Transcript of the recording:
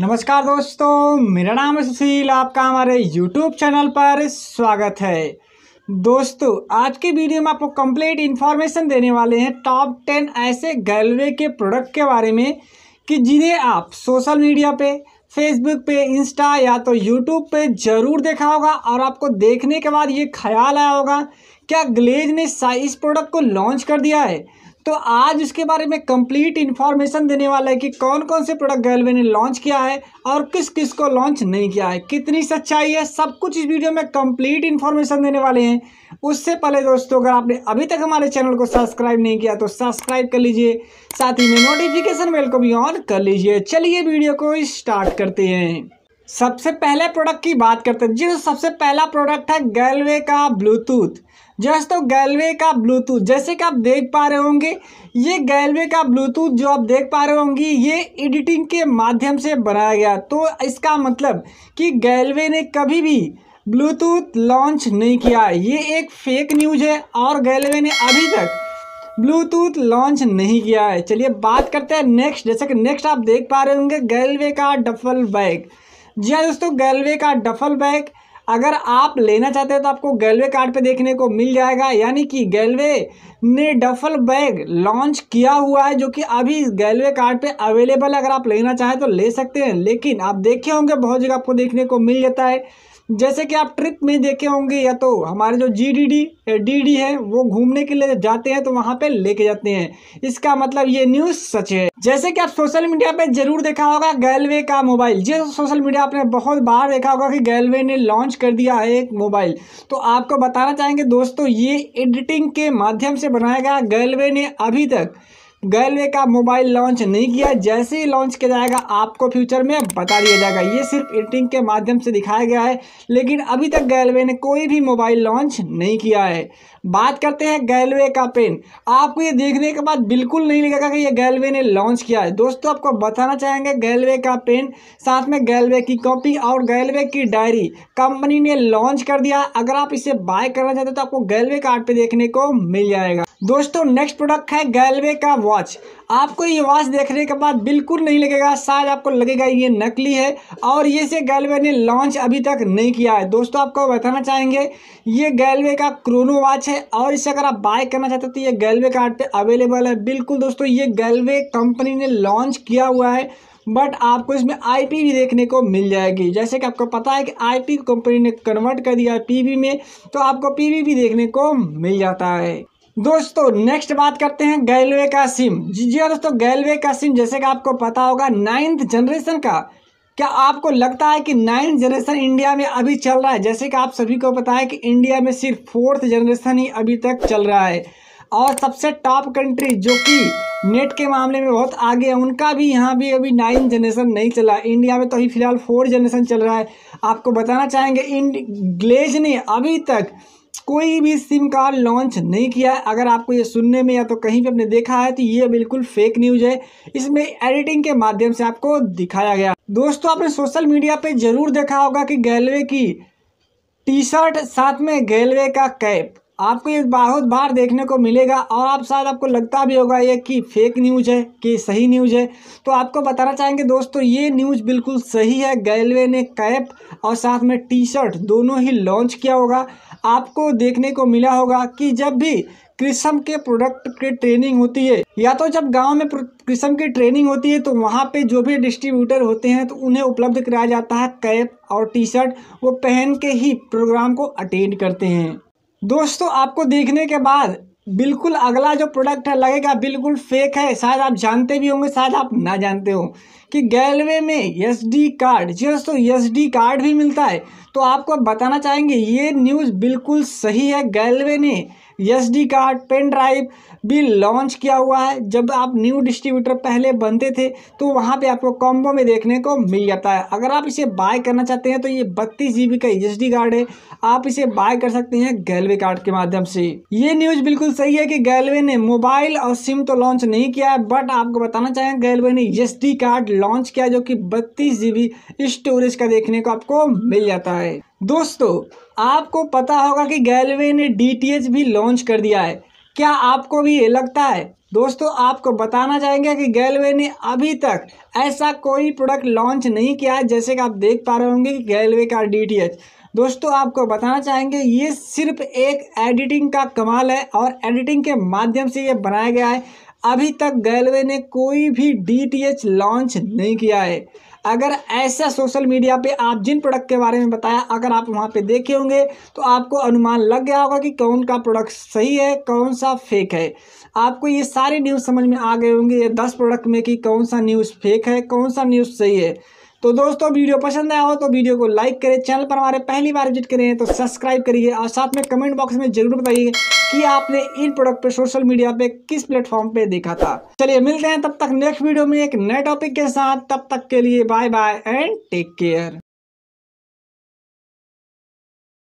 नमस्कार दोस्तों मेरा नाम है सुशील आपका हमारे यूट्यूब चैनल पर स्वागत है दोस्तों आज के वीडियो में आपको कंप्लीट इन्फॉर्मेशन देने वाले हैं टॉप टेन ऐसे गैलवे के प्रोडक्ट के बारे में कि जिन्हें आप सोशल मीडिया पे फेसबुक पे इंस्टा या तो यूट्यूब पे ज़रूर देखा होगा और आपको देखने के बाद ये ख्याल आया होगा क्या ग्लेज ने इस प्रोडक्ट को लॉन्च कर दिया है तो आज इसके बारे में कंप्लीट इन्फॉर्मेशन देने वाला है कि कौन कौन से प्रोडक्ट गैलवे ने लॉन्च किया है और किस किस को लॉन्च नहीं किया है कितनी सच्चाई है सब कुछ इस वीडियो में कंप्लीट इन्फॉर्मेशन देने वाले हैं उससे पहले दोस्तों अगर आपने अभी तक हमारे चैनल को सब्सक्राइब नहीं किया तो सब्सक्राइब कर लीजिए साथ ही में नोटिफिकेशन बेल को भी ऑन कर लीजिए चलिए वीडियो को स्टार्ट करते हैं सबसे पहले प्रोडक्ट की बात करते हैं जी तो सबसे पहला प्रोडक्ट है गैलवे का ब्लूटूथ जैसे तो गैलवे का ब्लूटूथ जैसे कि आप देख पा रहे होंगे ये गैलवे का ब्लूटूथ जो आप देख पा रहे होंगे ये एडिटिंग के माध्यम से बनाया गया तो इसका मतलब कि गैलवे ने कभी भी ब्लूटूथ लॉन्च नहीं किया ये एक फेक न्यूज है और गैलवे ने अभी तक ब्लूटूथ लॉन्च नहीं किया है चलिए बात करते हैं नेक्स्ट जैसे कि नेक्स्ट आप देख पा रहे होंगे गैलवे का डफल बैग जी हाँ दोस्तों गैलवे का डफल बैग अगर आप लेना चाहते हो तो आपको गैलवे कार्ड पे देखने को मिल जाएगा यानी कि गैलवे ने डफल बैग लॉन्च किया हुआ है जो कि अभी गैलवे कार्ड पे अवेलेबल है अगर आप लेना चाहें तो ले सकते हैं लेकिन आप देखे होंगे बहुत जगह आपको देखने को मिल जाता है जैसे कि आप ट्रिप में देखे होंगे या तो हमारे जो जी डी डी डी डी है वो घूमने के लिए जाते हैं तो वहाँ पे लेके जाते हैं इसका मतलब ये न्यूज़ सच है जैसे कि आप सोशल मीडिया पे जरूर देखा होगा गैलवे का मोबाइल ये सोशल मीडिया आपने बहुत बार देखा होगा कि गैलवे ने लॉन्च कर दिया है एक मोबाइल तो आपको बताना चाहेंगे दोस्तों ये एडिटिंग के माध्यम से बनाया गया गैलवे ने अभी तक गैलवे का मोबाइल लॉन्च नहीं किया जैसे ही लॉन्च किया जाएगा आपको फ्यूचर में बता दिया जाएगा ये सिर्फ एडिटिंग के माध्यम से दिखाया गया है लेकिन अभी तक गैलवे ने कोई भी मोबाइल लॉन्च नहीं किया है बात करते हैं गैलवे का पेन आपको ये देखने के बाद बिल्कुल नहीं लगेगा कि ये गैलवे ने लॉन्च किया है दोस्तों आपको बताना चाहेंगे गैलवे का पेन साथ में गैलवे की कॉपी और गैलवे की डायरी कंपनी ने लॉन्च कर दिया अगर आप इसे बाय करना चाहते हो तो आपको गैलवे कार्ड पर देखने को मिल जाएगा दोस्तों नेक्स्ट प्रोडक्ट है गैलवे का वॉच आपको ये वॉच देखने के बाद बिल्कुल नहीं लगेगा शायद आपको लगेगा ये नकली है और ये से गैलवे ने लॉन्च अभी तक नहीं किया है दोस्तों आपको बताना चाहेंगे ये गैलवे का क्रोनो वॉच है और इसे अगर आप बाय करना चाहते हो तो ये गैलवे कार्ड पर अवेलेबल है बिल्कुल दोस्तों ये गैलवे कंपनी ने लॉन्च किया हुआ है बट आपको इसमें आईपी भी देखने को मिल जाएगी जैसे कि आपको पता है कि आईपी कंपनी ने कन्वर्ट कर दिया है पीवी में तो आपको पीवी भी देखने को मिल जाता है दोस्तों नेक्स्ट बात करते हैं गैलवे का सिम जी जी हाँ दोस्तों गैलवे का सिम जैसे कि आपको पता होगा नाइन्थ जनरेशन का क्या आपको लगता है कि नाइन्थ जनरेशन इंडिया में अभी चल रहा है जैसे कि आप सभी को पता है कि इंडिया में सिर्फ फोर्थ जनरेशन ही अभी तक चल रहा है और सबसे टॉप कंट्री जो कि नेट के मामले में बहुत आगे है उनका भी यहाँ भी अभी नाइन्थ जनरेशन नहीं चला इंडिया में तो अभी फिलहाल फोर्थ जनरेशन चल रहा है आपको बताना चाहेंगे इन ग्लेज ने अभी तक कोई भी सिम कार्ड लॉन्च नहीं किया है अगर आपको ये सुनने में या तो कहीं भी आपने देखा है तो ये बिल्कुल फेक न्यूज़ है इसमें एडिटिंग के माध्यम से आपको दिखाया गया दोस्तों आपने सोशल मीडिया पे जरूर देखा होगा कि गैलवे की टी शर्ट साथ में गैलवे का कैप आपको ये बहुत बार देखने को मिलेगा और आप शायद आपको लगता भी होगा ये कि फेक न्यूज़ है कि सही न्यूज़ है तो आपको बताना चाहेंगे दोस्तों ये न्यूज़ बिल्कुल सही है गैलवे ने कैप और साथ में टी शर्ट दोनों ही लॉन्च किया होगा आपको देखने को मिला होगा कि जब भी कृषम के प्रोडक्ट की ट्रेनिंग होती है या तो जब गांव में कृषम की ट्रेनिंग होती है तो वहां पे जो भी डिस्ट्रीब्यूटर होते हैं तो उन्हें उपलब्ध कराया जाता है कैप और टी शर्ट वो पहन के ही प्रोग्राम को अटेंड करते हैं दोस्तों आपको देखने के बाद बिल्कुल अगला जो प्रोडक्ट है लगेगा बिल्कुल फेक है शायद आप जानते भी होंगे शायद आप ना जानते हो कि गैलवे में एसडी कार्ड जी दोस्तों एसडी कार्ड भी मिलता है तो आपको बताना चाहेंगे ये न्यूज़ बिल्कुल सही है गैलवे ने S D card pen drive भी लॉन्च किया हुआ है जब आप न्यू डिस्ट्रीब्यूटर पहले बनते थे तो वहाँ पे आपको कॉम्बो में देखने को मिल जाता है अगर आप इसे बाय करना चाहते हैं तो ये बत्तीस जी का एस डी कार्ड है आप इसे बाय कर सकते हैं गैलवे कार्ड के माध्यम से ये न्यूज़ बिल्कुल सही है कि गैलवे ने मोबाइल और सिम तो लॉन्च नहीं किया है बट आपको बताना चाहें गैलवे ने एस कार्ड लॉन्च किया जो कि बत्तीस जी स्टोरेज का देखने को आपको मिल जाता है दोस्तों आपको पता होगा कि गैलवे ने डी भी लॉन्च कर दिया है क्या आपको भी ये लगता है दोस्तों आपको बताना चाहेंगे कि गैलवे ने अभी तक ऐसा कोई प्रोडक्ट लॉन्च नहीं किया है जैसे कि आप देख पा रहे होंगे कि गैलवे का डी दोस्तों आपको बताना चाहेंगे ये सिर्फ एक एडिटिंग का कमाल है और एडिटिंग के माध्यम से ये बनाया गया है अभी तक गैलवे ने कोई भी डी लॉन्च नहीं किया है अगर ऐसा सोशल मीडिया पे आप जिन प्रोडक्ट के बारे में बताया अगर आप वहाँ पे देखे होंगे तो आपको अनुमान लग गया होगा कि कौन का प्रोडक्ट सही है कौन सा फेक है आपको ये सारे न्यूज़ समझ में आ गए होंगे ये दस प्रोडक्ट में कि कौन सा न्यूज़ फेक है कौन सा न्यूज़ सही है तो दोस्तों वीडियो पसंद आया हो तो वीडियो को लाइक करें चैनल पर हमारे पहली बार विजिट करें तो सब्सक्राइब करिए और साथ में कमेंट बॉक्स में जरूर बताइए कि आपने इन प्रोडक्ट पे सोशल मीडिया पे किस प्लेटफॉर्म पे देखा था चलिए मिलते हैं तब तक नेक्स्ट वीडियो में एक नए टॉपिक के साथ तब तक के लिए bye bye and take care